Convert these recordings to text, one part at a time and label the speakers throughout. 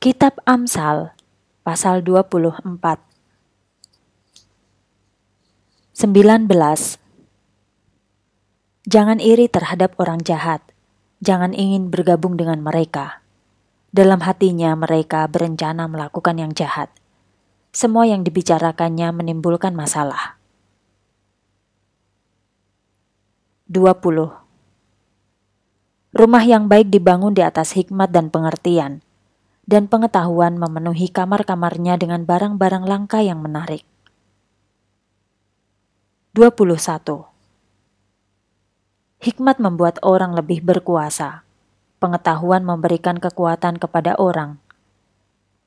Speaker 1: Kitab Amsal pasal 24 19 Jangan iri terhadap orang jahat, jangan ingin bergabung dengan mereka. Dalam hatinya mereka berencana melakukan yang jahat. Semua yang dibicarakannya menimbulkan masalah. 20 Rumah yang baik dibangun di atas hikmat dan pengertian dan pengetahuan memenuhi kamar-kamarnya dengan barang-barang langka yang menarik. 21. Hikmat membuat orang lebih berkuasa. Pengetahuan memberikan kekuatan kepada orang.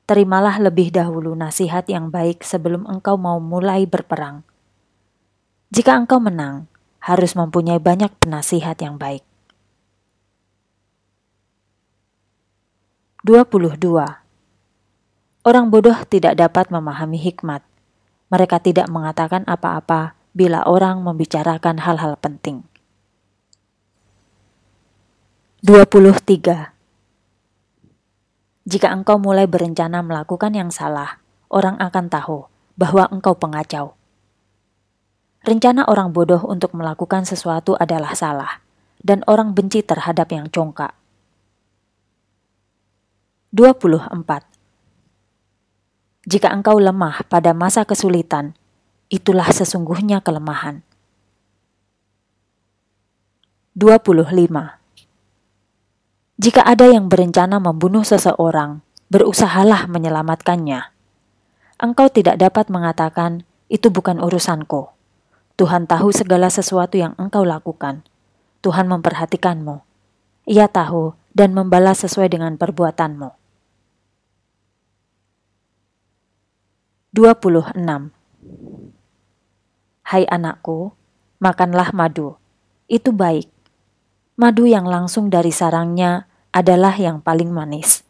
Speaker 1: Terimalah lebih dahulu nasihat yang baik sebelum engkau mau mulai berperang. Jika engkau menang, harus mempunyai banyak penasihat yang baik. 22. Orang bodoh tidak dapat memahami hikmat. Mereka tidak mengatakan apa-apa bila orang membicarakan hal-hal penting. 23. Jika engkau mulai berencana melakukan yang salah, orang akan tahu bahwa engkau pengacau. Rencana orang bodoh untuk melakukan sesuatu adalah salah, dan orang benci terhadap yang congkak. 24. Jika engkau lemah pada masa kesulitan, itulah sesungguhnya kelemahan. 25. Jika ada yang berencana membunuh seseorang, berusahalah menyelamatkannya. Engkau tidak dapat mengatakan, itu bukan urusanku. Tuhan tahu segala sesuatu yang engkau lakukan. Tuhan memperhatikanmu. Ia tahu dan membalas sesuai dengan perbuatanmu. 26 Hai anakku, makanlah madu. Itu baik. Madu yang langsung dari sarangnya adalah yang paling manis.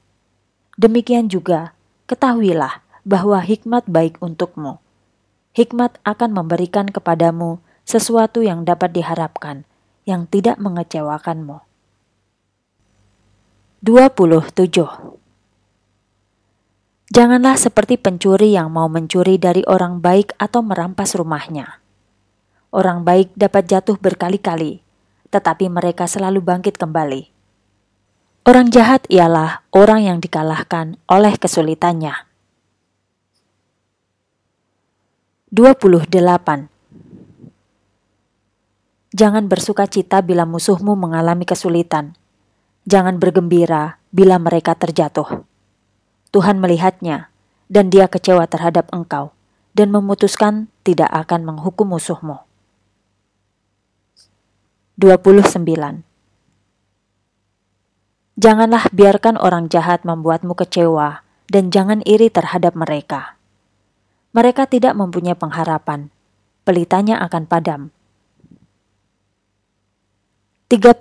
Speaker 1: Demikian juga, ketahuilah bahwa hikmat baik untukmu. Hikmat akan memberikan kepadamu sesuatu yang dapat diharapkan, yang tidak mengecewakanmu. 27 Janganlah seperti pencuri yang mau mencuri dari orang baik atau merampas rumahnya. Orang baik dapat jatuh berkali-kali, tetapi mereka selalu bangkit kembali. Orang jahat ialah orang yang dikalahkan oleh kesulitannya. 28. Jangan bersuka cita bila musuhmu mengalami kesulitan. Jangan bergembira bila mereka terjatuh. Tuhan melihatnya, dan dia kecewa terhadap engkau, dan memutuskan tidak akan menghukum musuhmu. 29. Janganlah biarkan orang jahat membuatmu kecewa, dan jangan iri terhadap mereka. Mereka tidak mempunyai pengharapan, pelitanya akan padam. 30.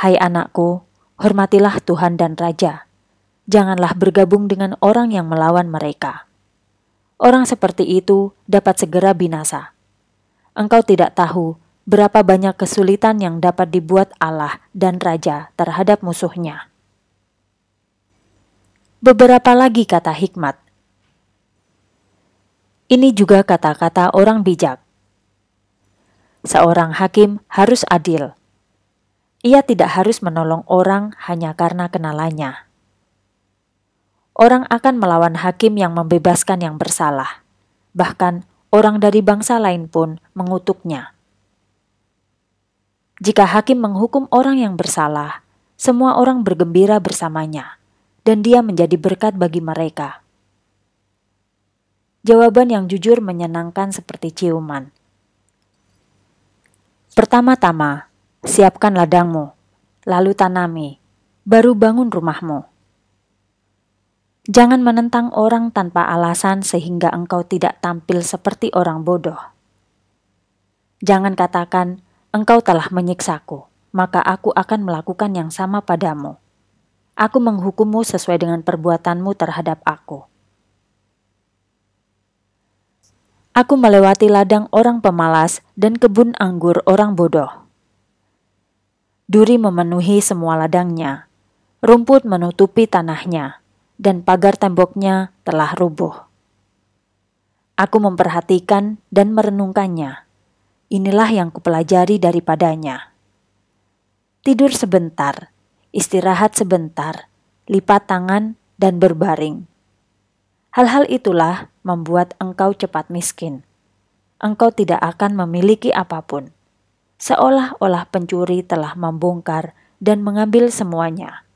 Speaker 1: Hai anakku, Hormatilah Tuhan dan Raja. Janganlah bergabung dengan orang yang melawan mereka. Orang seperti itu dapat segera binasa. Engkau tidak tahu berapa banyak kesulitan yang dapat dibuat Allah dan Raja terhadap musuhnya. Beberapa lagi kata hikmat. Ini juga kata-kata orang bijak. Seorang hakim harus adil ia tidak harus menolong orang hanya karena kenalannya. Orang akan melawan hakim yang membebaskan yang bersalah, bahkan orang dari bangsa lain pun mengutuknya. Jika hakim menghukum orang yang bersalah, semua orang bergembira bersamanya, dan dia menjadi berkat bagi mereka. Jawaban yang jujur menyenangkan seperti ciuman. Pertama-tama, Siapkan ladangmu, lalu tanami, baru bangun rumahmu. Jangan menentang orang tanpa alasan sehingga engkau tidak tampil seperti orang bodoh. Jangan katakan, engkau telah menyiksaku, maka aku akan melakukan yang sama padamu. Aku menghukummu sesuai dengan perbuatanmu terhadap aku. Aku melewati ladang orang pemalas dan kebun anggur orang bodoh. Duri memenuhi semua ladangnya, rumput menutupi tanahnya, dan pagar temboknya telah rubuh. Aku memperhatikan dan merenungkannya. Inilah yang kupelajari daripadanya. Tidur sebentar, istirahat sebentar, lipat tangan, dan berbaring. Hal-hal itulah membuat engkau cepat miskin. Engkau tidak akan memiliki apapun seolah-olah pencuri telah membongkar dan mengambil semuanya.